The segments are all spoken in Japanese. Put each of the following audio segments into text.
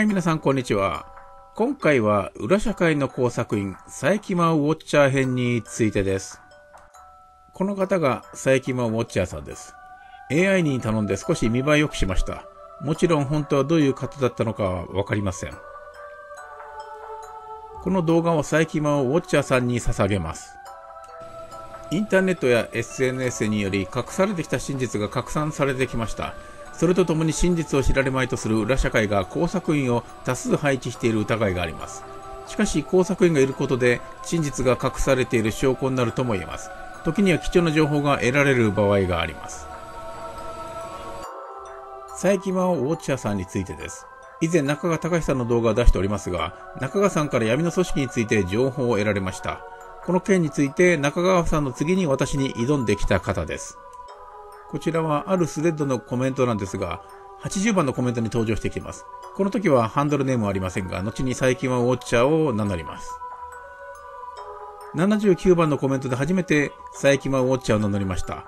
はい、皆さん、こんにちは。今回は、裏社会の工作員、佐伯間ウォッチャー編についてです。この方が佐伯間ウォッチャーさんです。AI に頼んで少し見栄え良くしました。もちろん本当はどういう方だったのかはわかりません。この動画を佐伯間をウォッチャーさんに捧げます。インターネットや SNS により隠されてきた真実が拡散されてきました。それとともに真実を知られまいとする裏社会が工作員を多数配置している疑いがあります。しかし工作員がいることで真実が隠されている証拠になるとも言えます。時には貴重な情報が得られる場合があります。佐伯真央ウォッチャーさんについてです。以前中川隆さんの動画を出しておりますが、中川さんから闇の組織について情報を得られました。この件について中川さんの次に私に挑んできた方です。こちらはあるスレッドのコメントなんですが、80番のコメントに登場してきます。この時はハンドルネームはありませんが、後に最近はウォッチャーを名乗ります。79番のコメントで初めて佐伯はウォッチャーを名乗りました。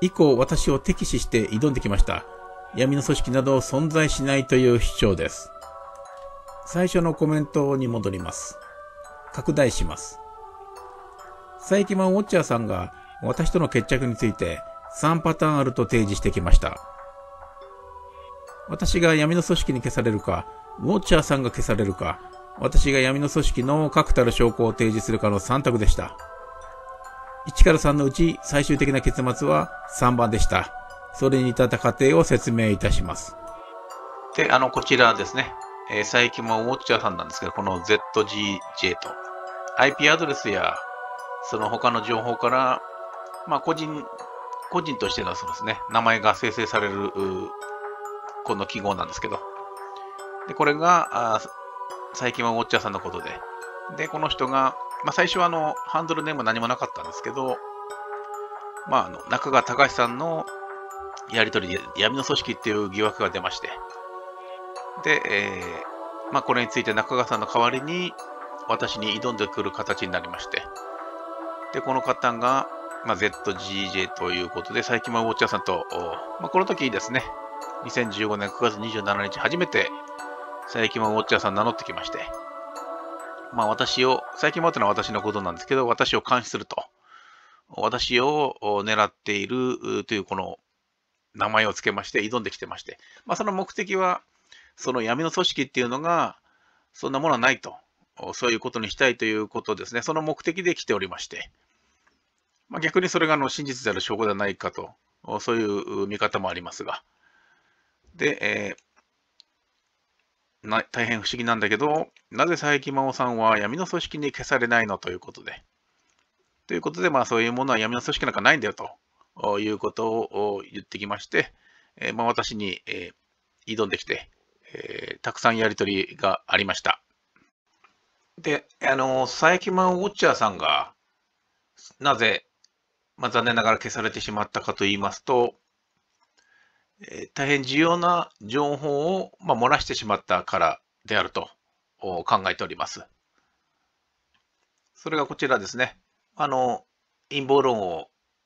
以降私を敵視して挑んできました。闇の組織など存在しないという主張です。最初のコメントに戻ります。拡大します。佐伯はウォッチャーさんが私との決着について3パターンあると提示してきました。私が闇の組織に消されるか、ウォッチャーさんが消されるか、私が闇の組織の確たる証拠を提示するかの3択でした。1から3のうち最終的な結末は3番でした。それに至った過程を説明いたします。で、あの、こちらですね。えー、最近もウォッチャーさんなんですけど、この ZGJ と IP アドレスやその他の情報から、まあ、個人個人としてのそうですね、名前が生成される、この記号なんですけど、で、これが、あ最近はウォッチャーさんのことで、で、この人が、まあ、最初はあの、ハンドルネーム何もなかったんですけど、まあ、あの、中川隆さんのやりとりで闇の組織っていう疑惑が出まして、で、えー、まあ、これについて中川さんの代わりに、私に挑んでくる形になりまして、で、この方が、まあ、ZGJ ということで、最近はウォッチャーさんと、まあ、この時ですね、2015年9月27日、初めて最近はウォッチャーさん名乗ってきまして、まあ、私を、最近はといのは私のことなんですけど、私を監視すると。私を狙っているというこの名前を付けまして、挑んできてまして、まあ、その目的は、その闇の組織っていうのが、そんなものはないと、そういうことにしたいということですね、その目的で来ておりまして、まあ、逆にそれがあの真実である証拠ではないかと、そういう見方もありますが。で、えー、な大変不思議なんだけど、なぜ佐伯真央さんは闇の組織に消されないのということで。ということで、まあ、そういうものは闇の組織なんかないんだよということを言ってきまして、えー、まあ、私に、えー、挑んできて、えたくさんやり取りがありました。で、あの、佐伯真央ウォッチャーさんが、なぜまあ、残念ながら消されてしまったかと言いますと、えー、大変重要な情報を、まあ、漏らしてしまったからであると考えております。それがこちらですね。あの、陰謀論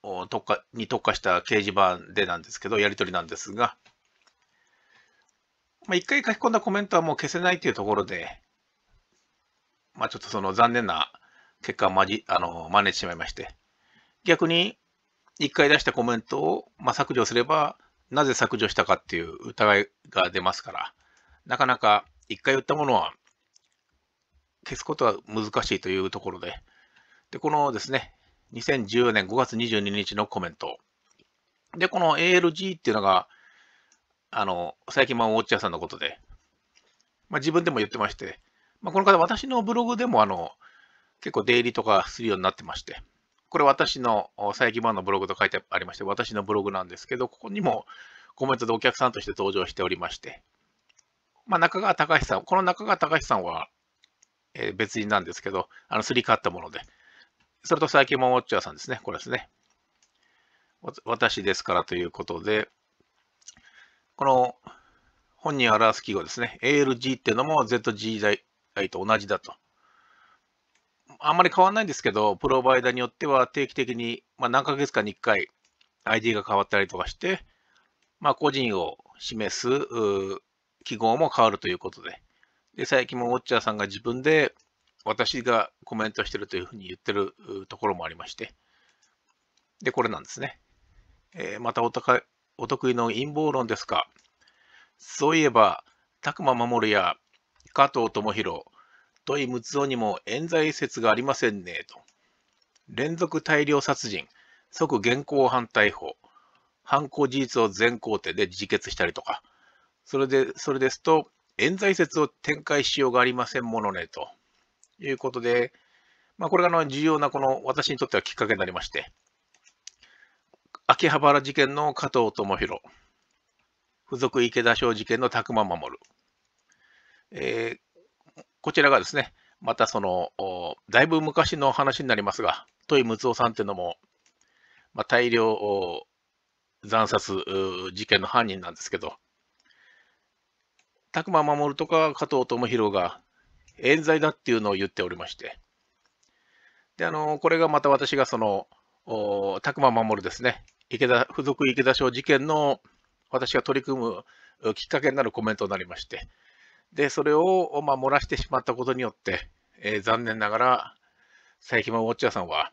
を特化に特化した掲示板でなんですけど、やり取りなんですが、まあ、1回書き込んだコメントはもう消せないというところで、まあ、ちょっとその残念な結果をまじあの真似してしまいまして、逆に一回出したコメントを、まあ、削除すれば、なぜ削除したかっていう疑いが出ますから、なかなか一回言ったものは消すことは難しいというところで、で、このですね、2014年5月22日のコメント。で、この ALG っていうのが、あの、最近マンウォッチャさんのことで、まあ、自分でも言ってまして、まあ、この方、私のブログでも、あの、結構出入りとかするようになってまして、これ私の佐伯版のブログと書いてありまして、私のブログなんですけど、ここにもコメントでお客さんとして登場しておりまして、まあ、中川隆さん、この中川隆さんは、え別人なんですけど、あの、すり替わったもので、それと佐伯もウォッチャーさんですね、これですね。私ですからということで、この本人を表す記号ですね、ALG っていうのも ZG 代と同じだと。あんまり変わらないんですけど、プロバイダーによっては定期的に、まあ、何ヶ月かに1回 ID が変わったりとかして、まあ、個人を示す記号も変わるということで。で、最近もウォッチャーさんが自分で私がコメントしてるというふうに言ってるところもありまして。で、これなんですね。えー、またお得お得意の陰謀論ですか。そういえば、宅間守や加藤智弘、土井睦夫にも冤罪説がありませんねと。連続大量殺人、即現行犯逮捕、犯行事実を全肯定で自決したりとか、それで、それですと、冤罪説を展開しようがありませんものね、ということで、まあ、これがの重要なこの私にとってはきっかけになりまして、秋葉原事件の加藤智弘、付属池田翔事件の宅間守、えー、こちらがですね、またその、だいぶ昔の話になりますが、戸井睦夫さんっていうのも、まあ、大量惨殺事件の犯人なんですけど、くま守とか加藤智弘が冤罪だっていうのを言っておりまして、で、あの、これがまた私がその、くま守ですね、池田、付属池田省事件の私が取り組むきっかけになるコメントになりまして、で、それを、まあ、漏らしてしまったことによって、えー、残念ながら、佐伯間ウォッチャーさんは、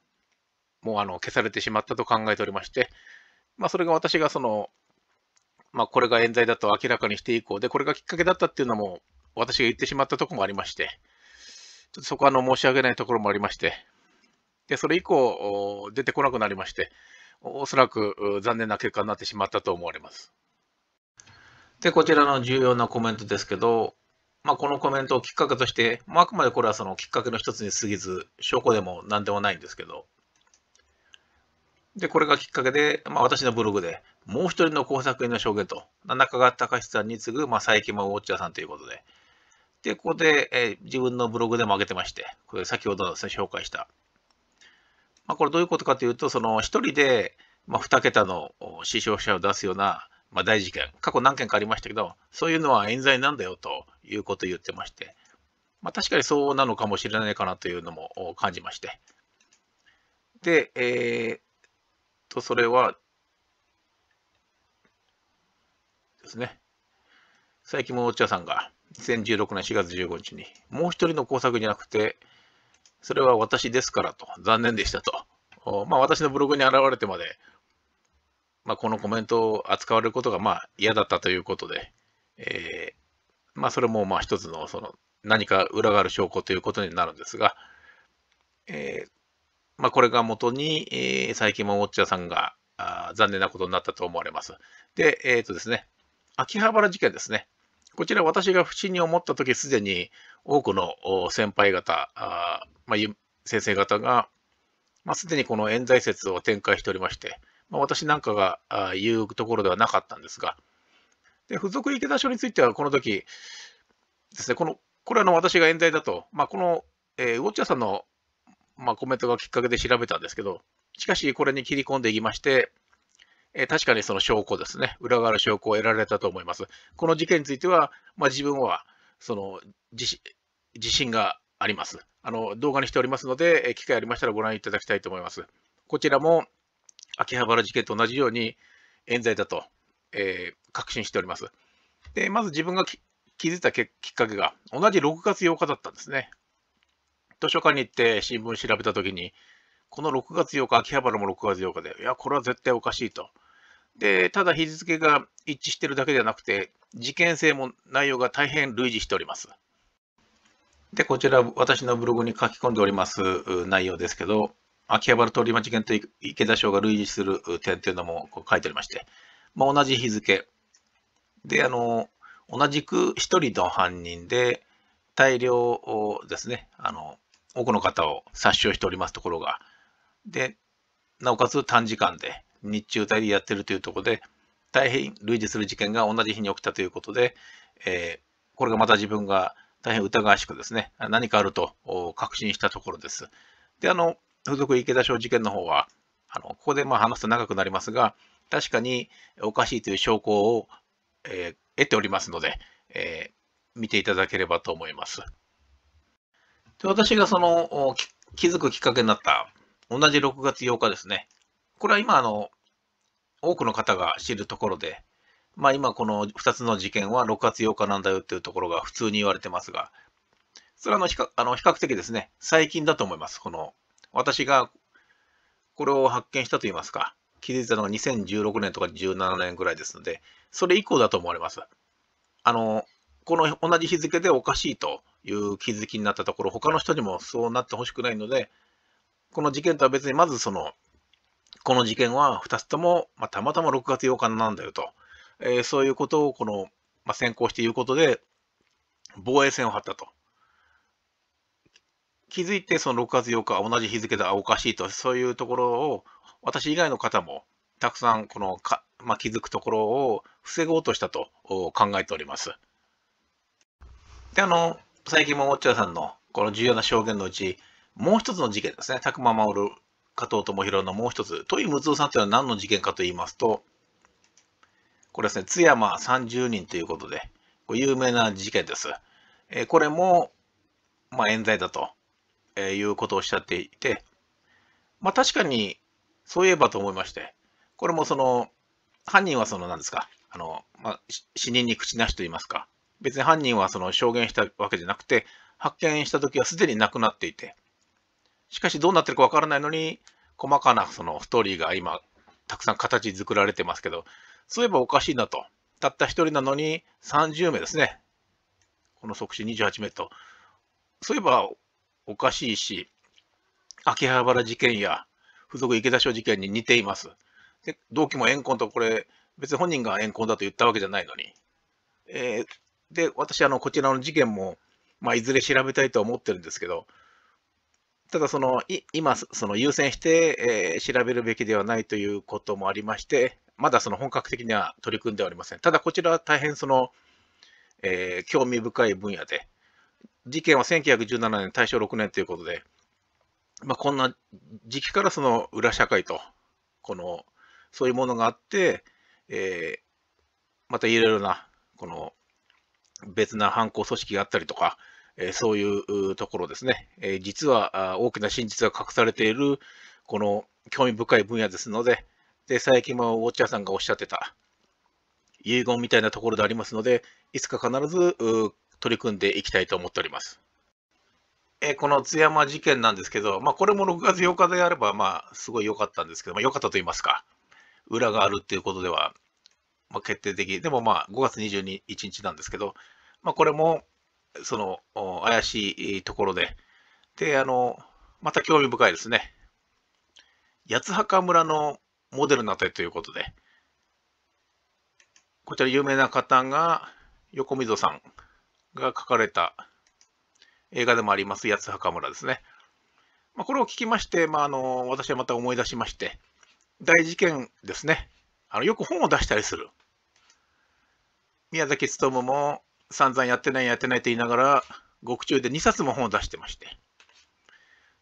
もうあの消されてしまったと考えておりまして、まあ、それが私がその、まあ、これが冤罪だと明らかにして以降で、これがきっかけだったっていうのも、私が言ってしまったところもありまして、ちょっとそこはあの申し訳ないところもありまして、でそれ以降、出てこなくなりまして、おそらく残念な結果になってしまったと思われます。で、こちらの重要なコメントですけど、まあ、このコメントをきっかけとして、まあ、あくまでこれはそのきっかけの一つに過ぎず、証拠でも何でもないんですけど、で、これがきっかけで、まあ、私のブログで、もう一人の工作員の証言と、中川隆さんに次ぐ、まあ、佐伯マウォッチャーさんということで、で、ここで、えー、自分のブログでも上げてまして、これ先ほどですね、紹介した。まあ、これどういうことかというと、その一人で、まあ、2桁の死傷者を出すようなまあ、大事件、過去何件かありましたけど、そういうのは冤罪なんだよということを言ってまして、まあ、確かにそうなのかもしれないかなというのも感じまして。で、えー、と、それは、ですね、佐伯物茶さんが2016年4月15日に、もう一人の工作じゃなくて、それは私ですからと、残念でしたと。まあ、私のブログに現れてまで、まあ、このコメントを扱われることがまあ嫌だったということで、えー、まあ、それもまあ一つのその何か裏がある証拠ということになるんですが、えー、まあ、これが元に、えー、最近もウォッチャーさんがあ残念なことになったと思われます。で、えっ、ー、とですね、秋葉原事件ですね。こちら私が不審に思ったとき、すでに多くの先輩方、あまあ、先生方が、まあ、すでにこの冤罪説を展開しておりまして、まあ、私なんかが言うところではなかったんですが、で付属池田署については、この時ですね、このこれはの私が冤罪だと、まあ、この、えー、ウォッチャーさんの、まあ、コメントがきっかけで調べたんですけど、しかしこれに切り込んでいきまして、えー、確かにその証拠ですね、裏側の証拠を得られたと思います。この事件については、まあ、自分はその自自信があります。あの動画にしておりますので、機会ありましたらご覧いただきたいと思います。こちらも秋葉原事件と同じように冤罪だと、えー、確信しております。で、まず自分が気づいたきっかけが、同じ6月8日だったんですね。図書館に行って新聞調べたときに、この6月8日、秋葉原も6月8日で、いや、これは絶対おかしいと。で、ただ日付が一致してるだけではなくて、事件性も内容が大変類似しております。で、こちら私のブログに書き込んでおります内容ですけど、秋葉原通り魔事件と池田省が類似する点というのも書いてありまして、まあ、同じ日付。で、あの、同じく1人の犯人で、大量をですね、あの、多くの方を殺傷しておりますところが、で、なおかつ短時間で、日中帯でやってるというところで、大変類似する事件が同じ日に起きたということで、えー、これがまた自分が大変疑わしくですね、何かあると確信したところです。で、あの、風俗池田小事件の方は、あのここでまあ話すと長くなりますが、確かにおかしいという証拠を、えー、得ておりますので、えー、見ていただければと思います。で私がその気づくきっかけになった同じ6月8日ですね。これは今あの、多くの方が知るところで、まあ今この2つの事件は6月8日なんだよっていうところが普通に言われてますが、それはあの比較あの比較的ですね、最近だと思います。この私がこれを発見したといいますか、気づいたのが2016年とか17年ぐらいですので、それ以降だと思われます。あの、この同じ日付でおかしいという気づきになったところ、他の人にもそうなってほしくないので、この事件とは別に、まずその、この事件は2つとも、まあ、たまたま6月8日なんだよと、えー、そういうことをこの、まあ、先行して言うことで、防衛線を張ったと。気づいて、その6月8日、同じ日付でおかしいと、そういうところを、私以外の方も、たくさんこのか、まあ、気づくところを防ごうとしたと考えております。で、あの、最近もおっちゃさんのこの重要な証言のうち、もう一つの事件ですね、拓真守、加藤智弘のもう一つ、問イムツオさんというのは何の事件かと言いますと、これですね、津山30人ということで、有名な事件です。えこれも、まあ、冤罪だとえいうことをおっしゃっていて、まあ確かにそういえばと思いまして、これもその、犯人はその何ですか、あの、まあ、死人に口なしと言いますか、別に犯人はその証言したわけじゃなくて、発見した時はすでに亡くなっていて、しかしどうなってるかわからないのに、細かなそのストーリーが今、たくさん形作られてますけど、そういえばおかしいなと。たった1人なのに30名ですね。この即死28名と。そういえばおかしいし、秋葉原事件や付属池田署事件に似ています。で同期も怨恨とこれ、別に本人が怨恨だと言ったわけじゃないのに。えー、で、私、あの、こちらの事件も、まあ、いずれ調べたいと思ってるんですけど、ただそのい、今、その優先して、えー、調べるべきではないということもありまして、まだその本格的には取り組んではおりません。ただ、こちらは大変その、えー、興味深い分野で、事件は1917年、大正6年ということで、まあ、こんな時期からその裏社会と、このそういうものがあって、えー、またいろいろなこの別な犯行組織があったりとか、えー、そういうところですね、えー、実は大きな真実が隠されているこの興味深い分野ですので、で佐伯もウォッチャーさんがおっしゃってた遺言みたいなところでありますので、いつか必ず取り組んでいきたいと思っております。えこの津山事件なんですけど、まあ、これも6月8日であれば、まあ、すごい良かったんですけど、まあ、良かったと言いますか、裏があるっていうことでは、まあ、決定的、でもまあ5月21日なんですけど、まあ、これもその怪しいところで、で、あの、また興味深いですね。八墓村のモデルになったということで、こちら有名な方が横溝さん、が書かれた映画でもあります、八つ墓村ですね。まあ、これを聞きまして、まあ、あの私はまた思い出しまして、大事件ですね。あのよく本を出したりする。宮崎勤も散々やってないやってないと言いながら、獄中で2冊も本を出してまして、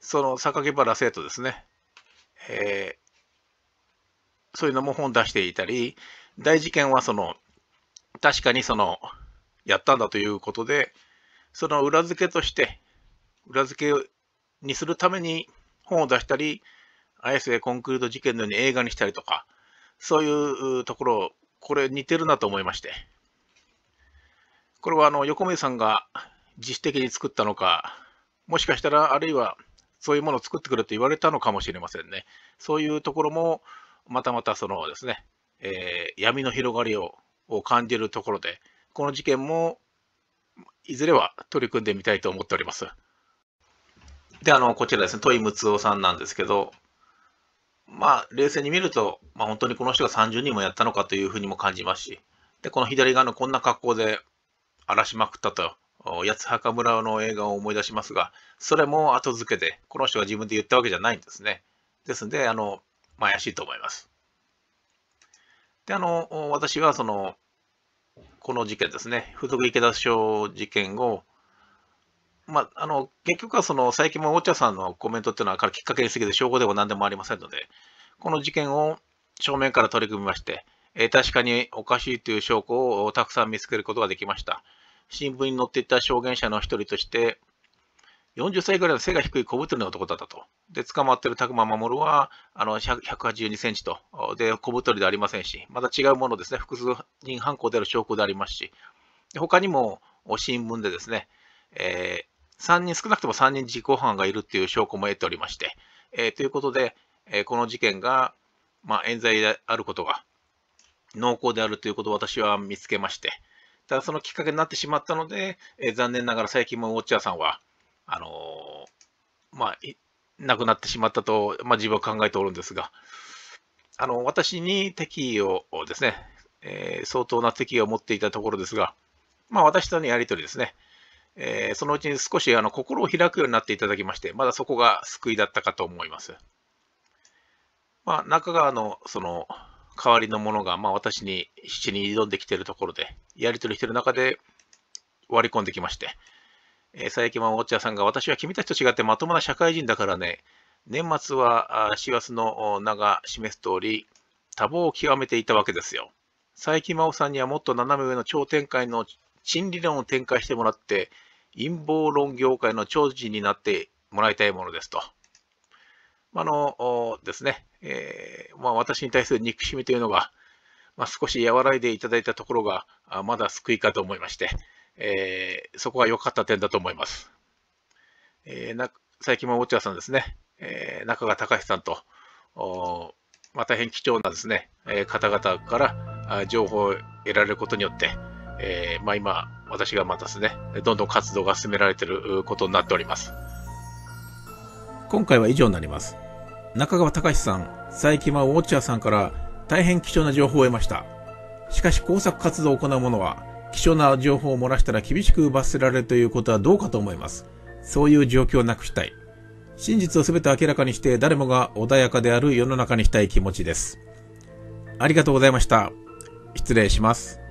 その榊原生徒ですね、えー、そういうのも本出していたり、大事件はその、確かにその、やったんだということで、その裏付けとして、裏付けにするために本を出したり、綾瀬コンクリート事件のように映画にしたりとか、そういうところ、これ似てるなと思いまして。これはあの横水さんが自主的に作ったのか、もしかしたらあるいはそういうものを作ってくれと言われたのかもしれませんね。そういうところも、またまたそのですね、えー、闇の広がりを感じるところで、この事件もいずれは取り組んでみたいと思っております。で、あの、こちらですね、戸井睦夫さんなんですけど、まあ、冷静に見ると、まあ、本当にこの人が30人もやったのかというふうにも感じますし、で、この左側のこんな格好で荒らしまくったと、八墓村の映画を思い出しますが、それも後付けで、この人が自分で言ったわけじゃないんですね。ですので、あの、まあ、怪しいと思います。で、あの、私はその、この事件ですね、風俗池田賞事件を、まあ、あの結局はその最近もお茶さんのコメントっていうのはきっかけに過ぎて証拠でも何でもありませんので、この事件を正面から取り組みまして、えー、確かにおかしいという証拠をたくさん見つけることができました。新聞に載っていた証言者の一人として、40歳ぐらいの背が低い小太りの男だったと。で、捕まってる拓磨守は、あの、182センチと。で、小太りでありませんし、また違うものですね、複数人犯行である証拠でありますし、他にも新聞でですね、えー、3人、少なくとも3人実行犯がいるっていう証拠も得ておりまして、えー、ということで、えー、この事件が、まあ、冤罪であることが、濃厚であるということを私は見つけまして、ただそのきっかけになってしまったので、えー、残念ながら最近もウォッチャーさんは、あのー、まあ、亡くなってしまったと、まあ、自分は考えておるんですが、あの、私に敵意をですね、えー、相当な敵意を持っていたところですが、まあ、私とのやり取りですね、えー、そのうちに少しあの心を開くようになっていただきまして、まだそこが救いだったかと思います。まあ、中川のその代わりのものが、まあ、私に死に挑んできているところで、やり取りしている中で割り込んできまして、えー、佐伯マンウさんが、私は君たちと違ってまともな社会人だからね。年末は師走の名が示す通り、多忙を極めていたわけですよ。佐伯真央さんにはもっと斜め上の超展開の陳理論を展開してもらって、陰謀論業界の長寿になってもらいたいものですと。あのですね、えー、まあ、私に対する憎しみというのが、まあ、少し和らいでいただいたところが、まだ救いかと思いまして、えー、そこが良かった点だと思います。えー、な最近もウォッチャーさんですね、えー、中川隆さんと、おまあ、大変貴重なですね、えー、方々から情報を得られることによって、えーまあ、今、私がまたですね、どんどん活動が進められていることになっております。今回は以上になります。中川隆さん、佐伯馬ウォッチャーさんから大変貴重な情報を得ました。しかし工作活動を行う者は、貴重な情報を漏らしたら厳しく罰せられるということはどうかと思います。そういう状況をなくしたい。真実を全て明らかにして誰もが穏やかである世の中にしたい気持ちです。ありがとうございました。失礼します。